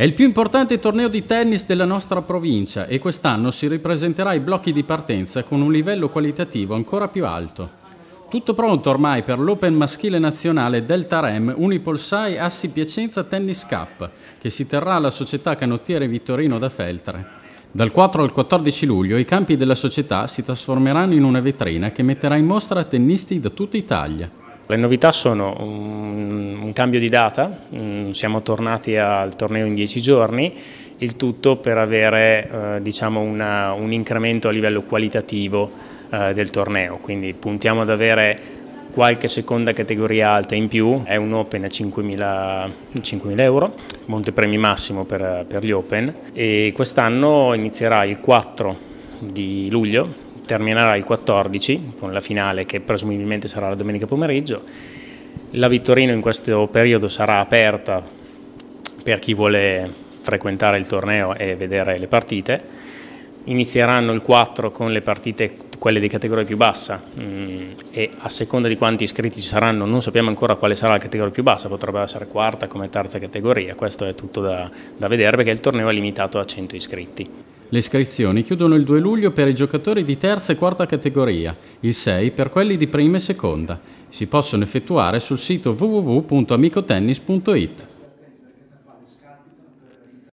È il più importante torneo di tennis della nostra provincia e quest'anno si ripresenterà ai blocchi di partenza con un livello qualitativo ancora più alto. Tutto pronto ormai per l'Open maschile nazionale Delta Rem Unipolsai Assi Piacenza Tennis Cup, che si terrà alla società canottiere Vittorino da Feltre. Dal 4 al 14 luglio i campi della società si trasformeranno in una vetrina che metterà in mostra tennisti da tutta Italia. Le novità sono un, un cambio di data, um, siamo tornati al torneo in 10 giorni, il tutto per avere eh, diciamo una, un incremento a livello qualitativo eh, del torneo, quindi puntiamo ad avere qualche seconda categoria alta in più, è un Open a 5.000, 5.000 euro, montepremi massimo per, per gli Open e quest'anno inizierà il 4 di luglio terminerà il 14 con la finale che presumibilmente sarà la domenica pomeriggio. La Vittorino in questo periodo sarà aperta per chi vuole frequentare il torneo e vedere le partite. Inizieranno il 4 con le partite, quelle di categoria più bassa mm, e a seconda di quanti iscritti ci saranno non sappiamo ancora quale sarà la categoria più bassa, potrebbe essere quarta come terza categoria, questo è tutto da, da vedere perché il torneo è limitato a 100 iscritti. Le iscrizioni chiudono il 2 luglio per i giocatori di terza e quarta categoria, il 6 per quelli di prima e seconda. Si possono effettuare sul sito www.amicotennis.it.